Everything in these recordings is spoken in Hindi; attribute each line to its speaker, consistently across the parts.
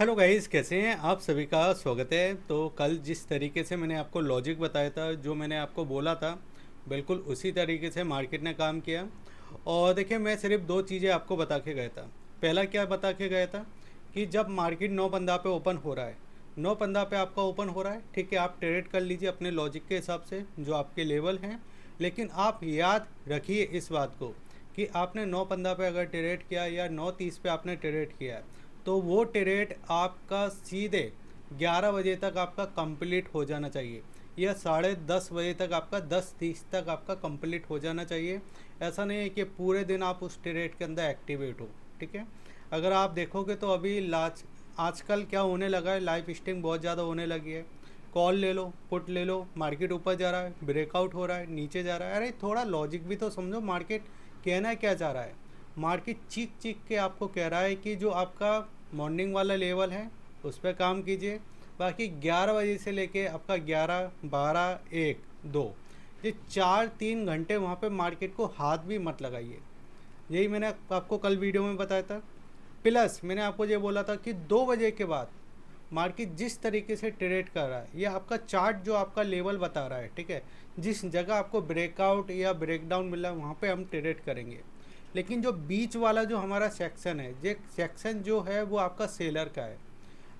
Speaker 1: हेलो गाइस कैसे हैं आप सभी का स्वागत है तो कल जिस तरीके से मैंने आपको लॉजिक बताया था जो मैंने आपको बोला था बिल्कुल उसी तरीके से मार्केट ने काम किया और देखिए मैं सिर्फ दो चीज़ें आपको बता के गया था पहला क्या बता के गया था कि जब मार्केट नौ पंद्रह पे ओपन हो रहा है नौ पंद्रह पे आपका ओपन हो रहा है ठीक है आप ट्रेड कर लीजिए अपने लॉजिक के हिसाब से जो आपके लेवल हैं लेकिन आप याद रखिए इस बात को कि आपने नौ पंद्रह पे अगर ट्रेड किया या नौ तीस पे आपने ट्रेड किया है तो वो टेरेट आपका सीधे 11 बजे तक आपका कंप्लीट हो जाना चाहिए या साढ़े दस बजे तक आपका दस तीस तक आपका कंप्लीट हो जाना चाहिए ऐसा नहीं है कि पूरे दिन आप उस टेरेट के अंदर एक्टिवेट हो ठीक है अगर आप देखोगे तो अभी लाच आजकल क्या होने लगा है लाइफ स्टिंग बहुत ज़्यादा होने लगी है कॉल ले लो पुट ले लो मार्केट ऊपर जा रहा है ब्रेकआउट हो रहा है नीचे जा रहा है अरे थोड़ा लॉजिक भी तो समझो मार्केट कहना क्या चाह रहा है मार्केट चीख चीख के आपको कह रहा है कि जो आपका मॉर्निंग वाला लेवल है उस पर काम कीजिए बाकी ग्यारह बजे से लेके आपका ग्यारह बारह एक दो ये चार तीन घंटे वहाँ पे मार्केट को हाथ भी मत लगाइए यही मैंने आपको कल वीडियो में बताया था प्लस मैंने आपको ये बोला था कि दो बजे के बाद मार्केट जिस तरीके से ट्रेड कर रहा है ये आपका चार्ट जो आपका लेवल बता रहा है ठीक है जिस जगह आपको ब्रेकआउट या ब्रेकडाउन मिला वहाँ पे हम ट्रेड करेंगे लेकिन जो बीच वाला जो हमारा सेक्शन है ये सेक्शन जो है वो आपका सेलर का है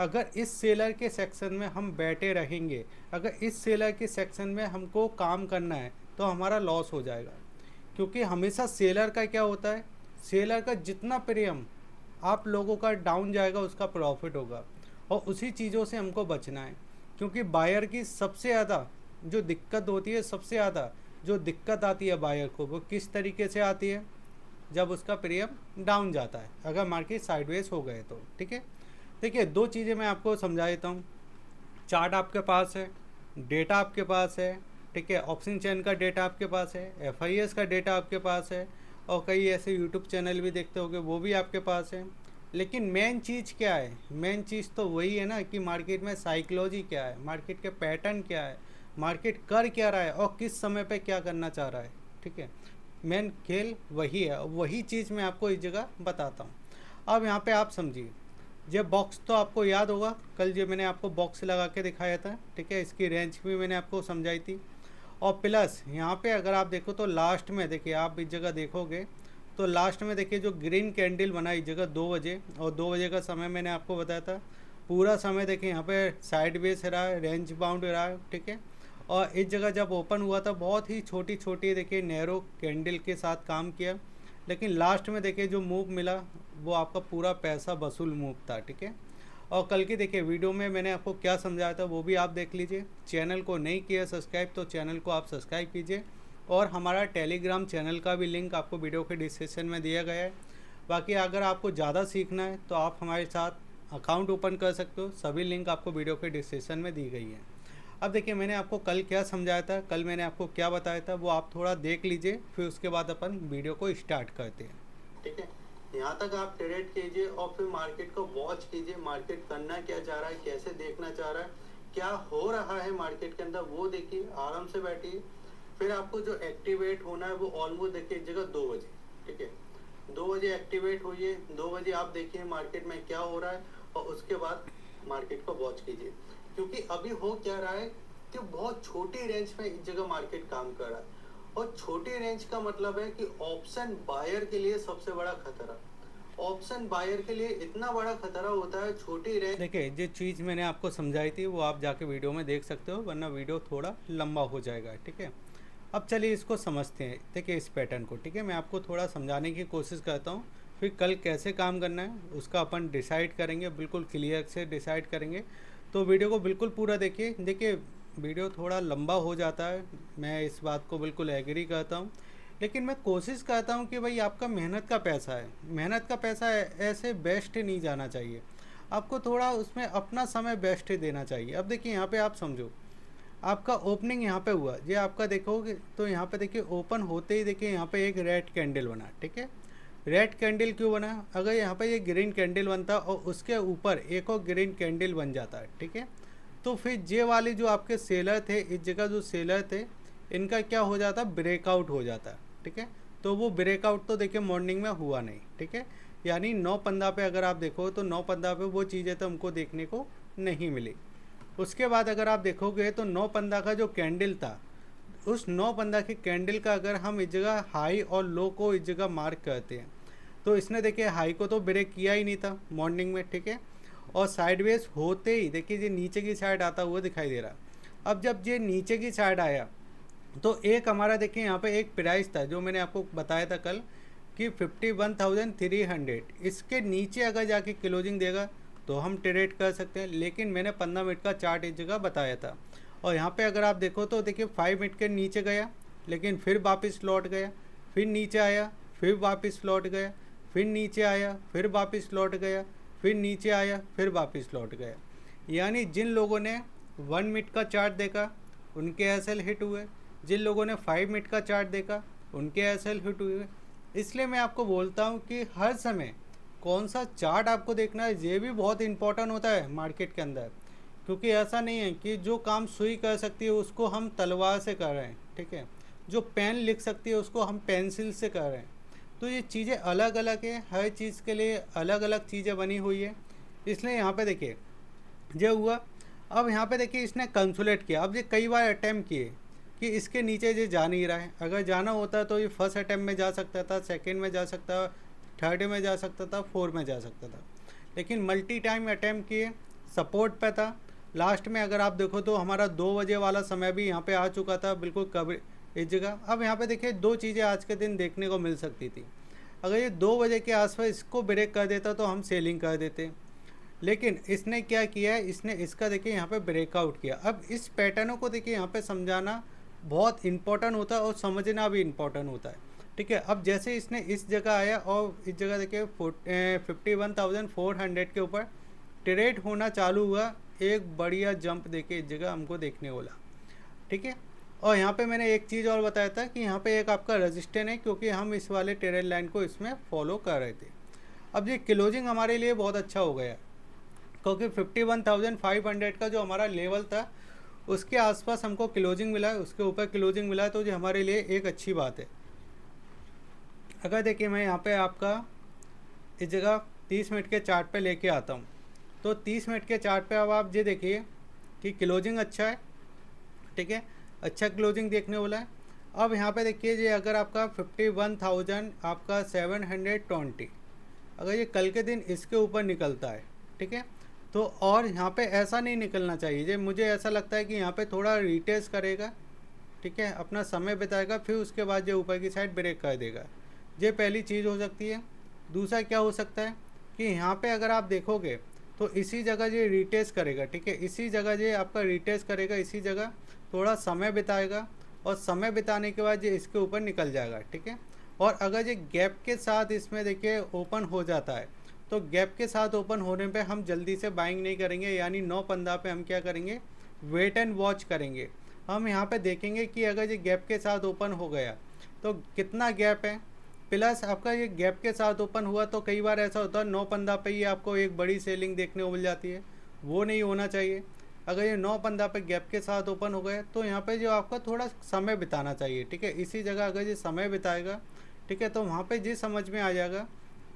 Speaker 1: अगर इस सेलर के सेक्शन में हम बैठे रहेंगे अगर इस सेलर के सेक्शन में हमको काम करना है तो हमारा लॉस हो जाएगा क्योंकि हमेशा सेलर का क्या होता है सेलर का जितना प्रेम आप लोगों का डाउन जाएगा उसका प्रॉफिट होगा और उसी चीज़ों से हमको बचना है क्योंकि बायर की सबसे ज़्यादा जो दिक्कत होती है सबसे ज़्यादा जो दिक्कत आती है बायर को वो किस तरीके से आती है जब उसका प्रीमियम डाउन जाता है अगर मार्केट साइडवेज हो गए तो ठीक है देखिए दो चीज़ें मैं आपको समझा देता हूँ चार्ट आपके पास है डेटा आपके पास है ठीक है ऑप्शन चैन का डेटा आपके पास है एफ का डेटा आपके पास है और कई ऐसे यूट्यूब चैनल भी देखते होंगे वो भी आपके पास है लेकिन मेन चीज़ क्या है मेन चीज़ तो वही है ना कि मार्केट में साइकोलॉजी क्या है मार्केट के पैटर्न क्या है मार्केट कर क्या रहा है और किस समय पे क्या करना चाह रहा है ठीक है मेन खेल वही है वही चीज़ मैं आपको इस जगह बताता हूँ अब यहाँ पे आप समझिए जब बॉक्स तो आपको याद होगा कल जो मैंने आपको बॉक्स लगा के दिखाया था ठीक है इसकी रेंज भी मैंने आपको समझाई थी और प्लस यहाँ पे अगर आप देखो तो लास्ट में देखिए आप इस जगह देखोगे तो लास्ट में देखिए जो ग्रीन कैंडल बना इस जगह दो बजे और दो बजे का समय मैंने आपको बताया था पूरा समय देखिए यहाँ पे साइड बेस रहा है रेंज बाउंड रहा है ठीक है और इस जगह जब ओपन हुआ था बहुत ही छोटी छोटी देखिए नैरो कैंडल के साथ काम किया लेकिन लास्ट में देखिए जो मूव मिला वो आपका पूरा पैसा वसूल मूव था ठीक है और कल की देखिए वीडियो में मैंने आपको क्या समझाया था वो भी आप देख लीजिए चैनल को नहीं किया सब्सक्राइब तो चैनल को आप सब्सक्राइब कीजिए और हमारा टेलीग्राम चैनल का भी लिंक आपको वीडियो के डिस्क्रिप्शन में दिया गया है बाकी अगर आपको ज़्यादा सीखना है तो आप हमारे साथ अकाउंट ओपन कर सकते हो सभी लिंक आपको वीडियो के डिस्क्रिप्शन में दी गई है अब देखिए मैंने आपको कल क्या समझाया था कल मैंने आपको क्या बताया था वो आप थोड़ा देख लीजिए फिर उसके बाद अपन वीडियो को स्टार्ट करते हैं ठीक है यहाँ तक आप ट्रेड कीजिए और फिर मार्केट को वॉच कीजिए मार्केट करना क्या चाह रहा है कैसे देखना चाह रहा है क्या हो रहा है मार्केट के अंदर वो देखिए आराम से बैठिए फिर आपको जो एक्टिवेट होना है वो ऑलमोस्ट देखिएगा दो बजे ठीक है दो बजे एक्टिवेट होइए दो बजे आप देखिए मार्केट में क्या हो रहा है और उसके बाद मार्केट को वॉच कीजिए क्योंकि अभी हो क्या रहा है कि बहुत छोटी रेंज में एक जगह मार्केट काम कर रहा है और छोटी रेंज का मतलब है कि ऑप्शन बायर के लिए सबसे बड़ा खतरा ऑप्शन बायर के लिए इतना बड़ा खतरा होता है छोटी रेंज देखिए जो चीज़ मैंने आपको समझाई थी वो आप जाके वीडियो में देख सकते हो वरना वीडियो थोड़ा लंबा हो जाएगा ठीक है अब चलिए इसको समझते हैं देखिए इस पैटर्न को ठीक है मैं आपको थोड़ा समझाने की कोशिश करता हूँ फिर कल कैसे काम करना है उसका अपन डिसाइड करेंगे बिल्कुल क्लियर से डिसाइड करेंगे तो वीडियो को बिल्कुल पूरा देखिए देखिए वीडियो थोड़ा लंबा हो जाता है मैं इस बात को बिल्कुल एग्री करता हूँ लेकिन मैं कोशिश करता हूँ कि भाई आपका मेहनत का पैसा है मेहनत का पैसा ऐसे बेस्ट नहीं जाना चाहिए आपको थोड़ा उसमें अपना समय बेस्ट देना चाहिए अब देखिए यहाँ पे आप समझो आपका ओपनिंग यहाँ पे हुआ ये आपका देखोगे तो यहाँ पे देखिए ओपन होते ही देखिए यहाँ पे एक रेड कैंडल बना ठीक है रेड कैंडल क्यों बना अगर यहाँ पर ये ग्रीन कैंडल बनता और उसके ऊपर एक और ग्रीन कैंडल बन जाता है ठीक है तो फिर जे वाले जो आपके सेलर थे इस जगह जो सेलर थे इनका क्या हो जाता ब्रेकआउट हो जाता ठीक है तो वो ब्रेकआउट तो देखिए मॉर्निंग में हुआ नहीं ठीक है यानी नौ पंद्रह पे अगर आप देखोगे तो नौ पंद्रह पे वो चीज़ें तो हमको देखने को नहीं मिली उसके बाद अगर आप देखोगे तो नौ पंद्रह का जो कैंडल था उस नौ बंदा के कैंडल का अगर हम इस जगह हाई और लो को इस जगह मार्क करते हैं तो इसने देखिए हाई को तो ब्रेक किया ही नहीं था मॉर्निंग में ठीक है और साइडवेज होते ही देखिए ये नीचे की साइड आता हुआ दिखाई दे रहा अब जब ये नीचे की साइड आया तो एक हमारा देखिए यहाँ पे एक प्राइस था जो मैंने आपको बताया था कल कि fifty one thousand three hundred इसके नीचे अगर जाके क्लोजिंग देगा तो हम ट्रेड कर सकते हैं लेकिन मैंने पंद्रह मिनट का चार्ट इस जगह बताया था और यहाँ पे अगर आप देखो तो देखिए फाइव मिनट के नीचे गया लेकिन फिर वापस लौट गया फिर नीचे आया फिर वापस लौट गया फिर नीचे आया फिर वापस लौट गया फिर नीचे आया फिर वापस लौट गया यानी जिन लोगों ने वन मिनट का चार्ट देखा उनके एस हिट हुए जिन लोगों ने फाइव मिनट का चार्ट देखा उनके एस हिट हुए इसलिए मैं आपको बोलता हूँ कि हर समय कौन सा चार्ट आपको देखना है ये भी बहुत इंपॉर्टेंट होता है मार्केट के अंदर क्योंकि ऐसा नहीं है कि जो काम सुई कर सकती है उसको हम तलवार से कर रहे हैं ठीक है जो पेन लिख सकती है उसको हम पेंसिल से कर रहे हैं तो ये चीज़ें अलग अलग है हर चीज़ के लिए अलग अलग चीज़ें बनी हुई है इसलिए यहाँ पे देखिए जो हुआ अब यहाँ पे देखिए इसने कंसुलेट किया अब ये कई बार अटैम्प किए कि इसके नीचे ये जा नहीं रहा है अगर जाना होता तो ये फर्स्ट अटैम्प्ट में जा सकता था सेकेंड में जा सकता थर्ड में जा सकता था फोर्थ में जा सकता था लेकिन मल्टी टाइम अटैम्प किए सपोर्ट पे था लास्ट में अगर आप देखो तो हमारा दो बजे वाला समय भी यहाँ पे आ चुका था बिल्कुल कब इस जगह अब यहाँ पे देखिए दो चीज़ें आज के दिन देखने को मिल सकती थी अगर ये दो बजे के आसपास इसको ब्रेक कर देता तो हम सेलिंग कर देते लेकिन इसने क्या किया है इसने इसका देखिए यहाँ पे ब्रेकआउट किया अब इस पैटर्नों को देखिए यहाँ पे समझाना बहुत इंपॉर्टेंट होता है और समझना भी इम्पोर्टेंट होता है ठीक है अब जैसे इसने इस जगह आया और इस जगह देखिए fifty one thousand four hundred के ऊपर ट्रेड होना चालू हुआ एक बढ़िया जंप देके इस जगह हमको देखने वाला ठीक है और यहाँ पे मैंने एक चीज़ और बताया था कि यहाँ पे एक आपका रजिस्टेंट है क्योंकि हम इस वाले टेरेन लाइन को इसमें फॉलो कर रहे थे अब ये क्लोजिंग हमारे लिए बहुत अच्छा हो गया क्योंकि फिफ्टी का जो हमारा लेवल था उसके आसपास हमको क्लोजिंग मिला है उसके ऊपर क्लोजिंग मिला है तो ये हमारे लिए एक अच्छी बात है अगर देखिए मैं यहाँ पे आपका इस जगह 30 मिनट के चार्ट पे लेके आता हूँ तो 30 मिनट के चार्ट पे अब आप ये देखिए कि क्लोजिंग अच्छा है ठीक है अच्छा क्लोजिंग देखने वाला है अब यहाँ पे देखिए ये अगर आपका 51,000 आपका 720 अगर ये कल के दिन इसके ऊपर निकलता है ठीक है तो और यहाँ पे ऐसा नहीं निकलना चाहिए जे मुझे ऐसा लगता है कि यहाँ पर थोड़ा रिटेस करेगा ठीक है अपना समय बिताएगा फिर उसके बाद ये ऊपर की साइड ब्रेक कर देगा ये पहली चीज़ हो सकती है दूसरा क्या हो सकता है कि यहाँ पे अगर आप देखोगे तो इसी जगह ये रिटेस्ट करेगा ठीक है इसी जगह ये आपका रिटेस्ट करेगा इसी जगह थोड़ा समय बिताएगा और समय बिताने के बाद ये इसके ऊपर निकल जाएगा ठीक है और अगर ये गैप के साथ इसमें देखिए ओपन हो जाता है तो गैप के साथ ओपन होने पे हम जल्दी से बाइंग नहीं करेंगे यानी नौ पंद्रह पे हम क्या करेंगे वेट एंड वॉच करेंगे हम यहाँ पे देखेंगे कि अगर ये गैप के साथ ओपन हो गया तो कितना गैप है प्लस आपका ये गैप के साथ ओपन हुआ तो कई बार ऐसा होता है नौ पंद्रह पे ही आपको एक बड़ी सेलिंग देखने को मिल जाती है वो नहीं होना चाहिए अगर ये नौ पंद्रह पे गैप के साथ ओपन हो गए तो यहाँ पे जो आपका थोड़ा समय बिताना चाहिए ठीक है इसी जगह अगर ये समय बिताएगा ठीक है तो वहाँ पर ये समझ में आ जाएगा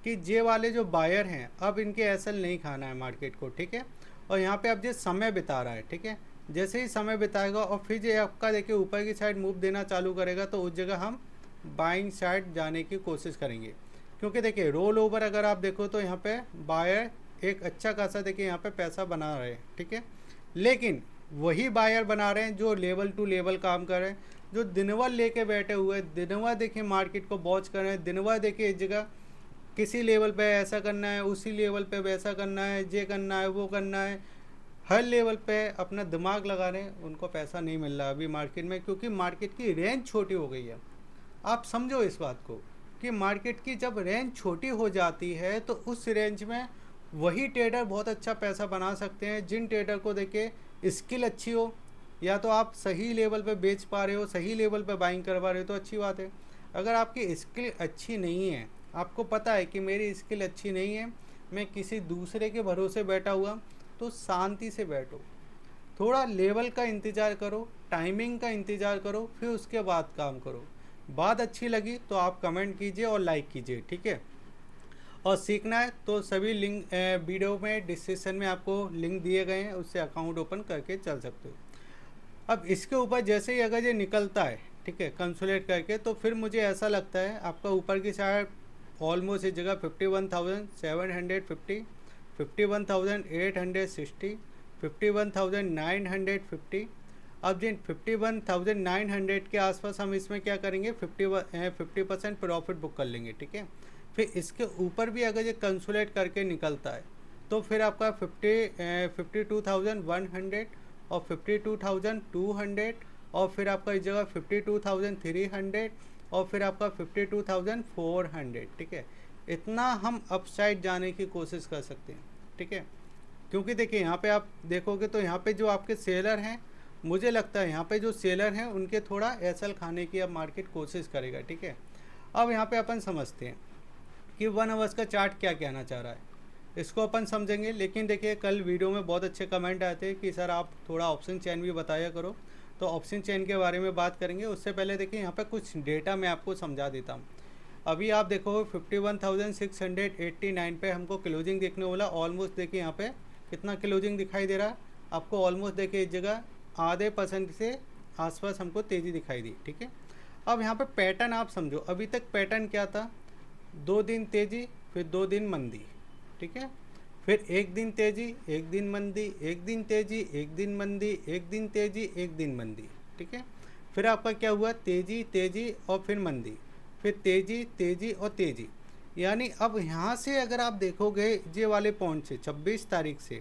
Speaker 1: कि जे वाले जो बायर हैं अब इनके एसल नहीं खाना है मार्केट को ठीक है और यहाँ पर अब जो समय बिता रहा है ठीक है जैसे ही समय बिताएगा और फिर ये आपका देखिए ऊपर की साइड मूव देना चालू करेगा तो उस जगह हम बाइंग साइड जाने की कोशिश करेंगे क्योंकि देखिए रोल ओवर अगर आप देखो तो यहाँ पे बायर एक अच्छा खासा देखिए यहाँ पे पैसा बना रहे हैं ठीक है लेकिन वही बायर बना रहे हैं जो लेवल टू लेवल काम कर रहे हैं जो दिनवा लेके बैठे हुए दिनवा देखिए मार्केट को बॉच कर रहे हैं दिनवा देखिए इस जगह किसी लेवल पे ऐसा करना है उसी लेवल पे वैसा करना है ये करना है वो करना है हर लेवल पे अपना दिमाग लगा रहे हैं उनको पैसा नहीं मिल रहा अभी मार्केट में क्योंकि मार्केट की रेंज छोटी हो गई है आप समझो इस बात को कि मार्केट की जब रेंज छोटी हो जाती है तो उस रेंज में वही ट्रेडर बहुत अच्छा पैसा बना सकते हैं जिन ट्रेडर को देखे स्किल अच्छी हो या तो आप सही लेवल पर बेच पा रहे हो सही लेवल पर बाइंग करवा रहे हो तो अच्छी बात है अगर आपकी स्किल अच्छी नहीं है आपको पता है कि मेरी स्किल अच्छी नहीं है मैं किसी दूसरे के भरोसे बैठा हुआ तो शांति से बैठो थोड़ा लेवल का इंतज़ार करो टाइमिंग का इंतज़ार करो फिर उसके बाद काम करो बात अच्छी लगी तो आप कमेंट कीजिए और लाइक कीजिए ठीक है और सीखना है तो सभी लिंक वीडियो में डिस्क्रिप्शन में आपको लिंक दिए गए हैं उससे अकाउंट ओपन करके चल सकते हो अब इसके ऊपर जैसे ही अगर ये निकलता है ठीक है कंसुलेट करके तो फिर मुझे ऐसा लगता है आपका ऊपर की साइड ऑलमोस्ट इस जगह fifty one thousand seven hundred fifty fifty one thousand eight hundred sixty fifty one thousand nine hundred fifty अब जिन fifty one thousand nine hundred के आसपास हम इसमें क्या करेंगे fifty fifty percent profit book कर लेंगे ठीक है फिर इसके ऊपर भी अगर ये कंसुलेट करके निकलता है तो फिर आपका fifty fifty two thousand one hundred और fifty two thousand two hundred और फिर आपका इस जगह fifty two thousand three hundred और फिर आपका fifty two thousand four hundred ठीक है इतना हम अपसाइड जाने की कोशिश कर सकते हैं ठीक है क्योंकि देखिए यहाँ पे आप देखोगे तो यहाँ पे जो आपके सेलर हैं मुझे लगता है यहाँ पे जो सेलर हैं उनके थोड़ा एसल खाने की अब मार्केट कोशिश करेगा ठीक है अब यहाँ पे अपन समझते हैं कि वन आवर्स का चार्ट क्या कहना चाह रहा है इसको अपन समझेंगे लेकिन देखिए कल वीडियो में बहुत अच्छे कमेंट आए थे कि सर आप थोड़ा ऑप्शन चैन भी बताया करो तो ऑप्शन चैन के बारे में बात करेंगे उससे पहले देखिए यहाँ पर कुछ डेटा मैं आपको समझा देता हूँ अभी आप देखो फिफ्टी पे हमको क्लोजिंग देखने वाला ऑलमोस्ट देखिए यहाँ पे कितना क्लोजिंग दिखाई दे रहा है आपको ऑलमोस्ट देखिए इस जगह आधे परसेंट से आसपास हमको तेज़ी दिखाई दी ठीक है अब यहाँ पर पैटर्न आप समझो अभी तक पैटर्न क्या था दो दिन तेज़ी फिर दो दिन मंदी ठीक है फिर एक दिन तेज़ी एक दिन मंदी एक दिन तेज़ी एक दिन मंदी एक दिन तेज़ी एक दिन मंदी ठीक है फिर आपका क्या हुआ तेज़ी तेज़ी और फिर मंदी फिर तेज़ी तेज़ी और तेज़ी यानी अब यहाँ से अगर आप देखोगे ये वाले पॉइंट से 26 तारीख से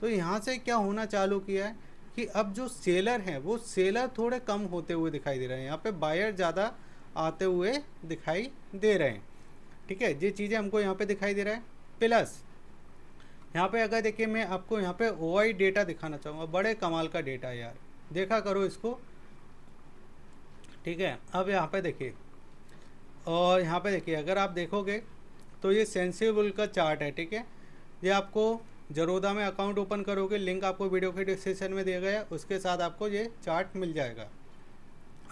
Speaker 1: तो यहाँ से क्या होना चालू किया है कि अब जो सेलर हैं वो सेलर थोड़े कम होते हुए दिखाई दे रहे हैं यहाँ पे बायर ज़्यादा आते हुए दिखाई दे रहे हैं ठीक है ये चीज़ें हमको यहाँ पे दिखाई दे रहा है प्लस यहाँ पे अगर देखिए मैं आपको यहाँ पे ओ डेटा दिखाना चाहूँगा बड़े कमाल का डेटा है यार देखा करो इसको ठीक है अब यहाँ पर देखिए और यहाँ पर देखिए अगर आप देखोगे तो ये सेंसिबल का चार्ट है ठीक है ये आपको जरोदा में अकाउंट ओपन करोगे लिंक आपको वीडियो के डिस्क्रिप्शन में दिया गया उसके साथ आपको ये चार्ट मिल जाएगा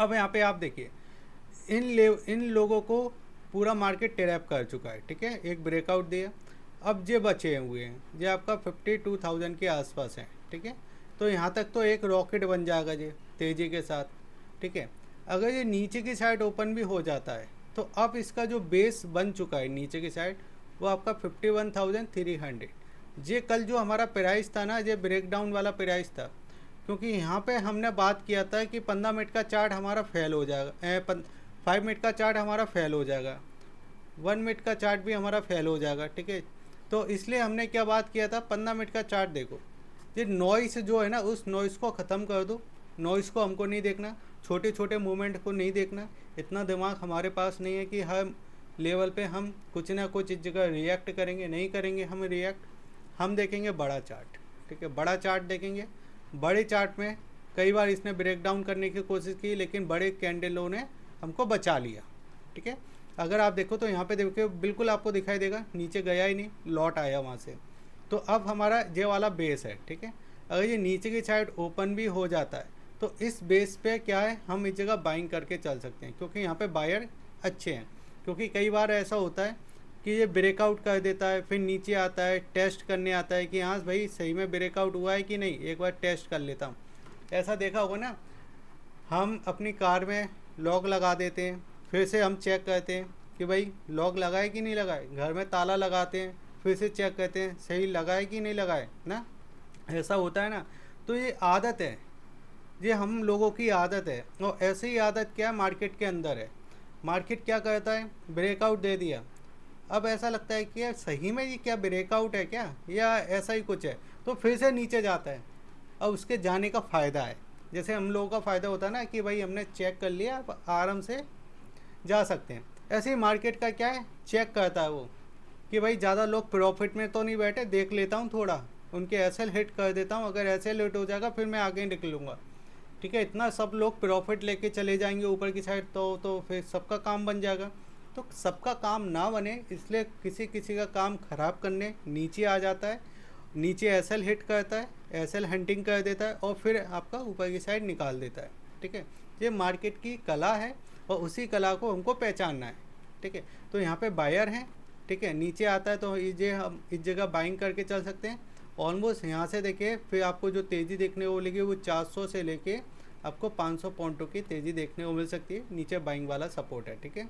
Speaker 1: अब यहाँ पे आप देखिए इन ले इन लोगों को पूरा मार्केट टेरैप कर चुका है ठीक है एक ब्रेकआउट दिया अब जो बचे हुए हैं ये आपका फिफ्टी टू थाउजेंड के आसपास है ठीक है तो यहाँ तक तो एक रॉकेट बन जाएगा ये तेज़ी के साथ ठीक है अगर ये नीचे की साइड ओपन भी हो जाता है तो अब इसका जो बेस बन चुका है नीचे की साइड वो आपका fifty one thousand three hundred ये कल जो हमारा प्राइस था ना ये ब्रेकडाउन वाला प्राइस था क्योंकि यहाँ पे हमने बात किया था कि पंद्रह मिनट का चार्ट हमारा फेल हो जाएगा फाइव मिनट का चार्ट हमारा फेल हो जाएगा वन मिनट का चार्ट भी हमारा फेल हो जाएगा ठीक है तो इसलिए हमने क्या बात किया था पंद्रह मिनट का चार्ट देखो ये नॉइस जो है ना उस नॉइस को ख़त्म कर दो नॉइस को हमको नहीं देखना छोटे छोटे मूवमेंट को नहीं देखना इतना दिमाग हमारे पास नहीं है कि हर लेवल पे हम कुछ ना कुछ जगह रिएक्ट करेंगे नहीं करेंगे हम रिएक्ट हम देखेंगे बड़ा चार्ट ठीक है बड़ा चार्ट देखेंगे बड़े चार्ट में कई बार इसने ब्रेक डाउन करने की कोशिश की लेकिन बड़े कैंडलों ने हमको बचा लिया ठीक है अगर आप देखो तो यहाँ पे देखो बिल्कुल आपको दिखाई देगा नीचे गया ही नहीं लौट आया वहाँ से तो अब हमारा ये वाला बेस है ठीक है अगर ये नीचे की साइड ओपन भी हो जाता है तो इस बेस पे क्या है हम इस जगह बाइंग करके चल सकते हैं क्योंकि यहाँ पे बायर अच्छे हैं क्योंकि कई बार ऐसा होता है कि ये ब्रेकआउट कर देता है फिर नीचे आता है टेस्ट करने आता है कि हाँ भाई सही में ब्रेकआउट हुआ है कि नहीं एक बार टेस्ट कर लेता हूँ ऐसा देखा होगा ना हम अपनी कार में लॉक लगा देते हैं फिर से हम चेक करते हैं कि भाई लॉक लगाए कि नहीं लगाए घर में ताला लगाते हैं फिर से चेक करते हैं सही लगाए कि नहीं लगाए ना ऐसा होता है ना तो ये आदत है ये हम लोगों की आदत है और ऐसी ही आदत क्या मार्केट के अंदर है मार्केट क्या करता है ब्रेकआउट दे दिया अब ऐसा लगता है कि सही में ये क्या ब्रेकआउट है क्या या ऐसा ही कुछ है तो फिर से नीचे जाता है अब उसके जाने का फ़ायदा है जैसे हम लोगों का फ़ायदा होता है ना कि भाई हमने चेक कर लिया आप आराम से जा सकते हैं ऐसे ही मार्केट का क्या है चेक करता है वो कि भाई ज़्यादा लोग प्रॉफिट में तो नहीं बैठे देख लेता हूँ थोड़ा उनके ऐसे हिट कर देता हूँ अगर ऐसे लेट हो जाएगा फिर मैं आगे निकलूँगा ठीक है इतना सब लोग प्रॉफिट लेके चले जाएंगे ऊपर की साइड तो तो फिर सबका काम बन जाएगा तो सबका काम ना बने इसलिए किसी किसी का काम ख़राब करने नीचे आ जाता है नीचे एसएल हिट करता है एसएल हंटिंग कर देता है और फिर आपका ऊपर की साइड निकाल देता है ठीक है ये मार्केट की कला है और उसी कला को हमको पहचानना है ठीक है तो यहाँ पे बायर हैं ठीक है नीचे आता है तो ये हम इस जगह बाइंग करके चल सकते हैं ऑलमोस्ट यहाँ से देखिए फिर आपको जो तेज़ी देखने को मिलेगी वो चार से लेके आपको पाँच पॉइंटों की तेज़ी देखने को मिल सकती है नीचे बाइंग वाला सपोर्ट है ठीक है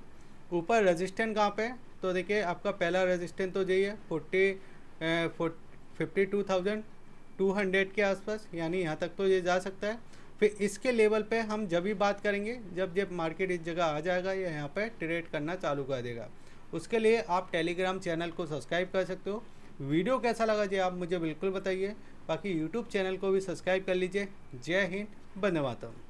Speaker 1: ऊपर रजिस्टेंट कहाँ पे तो देखिए आपका पहला रजिस्टेंट तो यही है forty fifty two thousand two hundred के आसपास यानी यहाँ तक तो ये जा सकता है फिर इसके लेवल पे हम जब भी बात करेंगे जब जब मार्केट इस जगह आ जाएगा या यहाँ पे ट्रेड करना चालू कर देगा उसके लिए आप टेलीग्राम चैनल को सब्सक्राइब कर सकते हो वीडियो कैसा लगा जी आप मुझे बिल्कुल बताइए बाकी यूट्यूब चैनल को भी सब्सक्राइब कर लीजिए जय हिंद बंदे मातम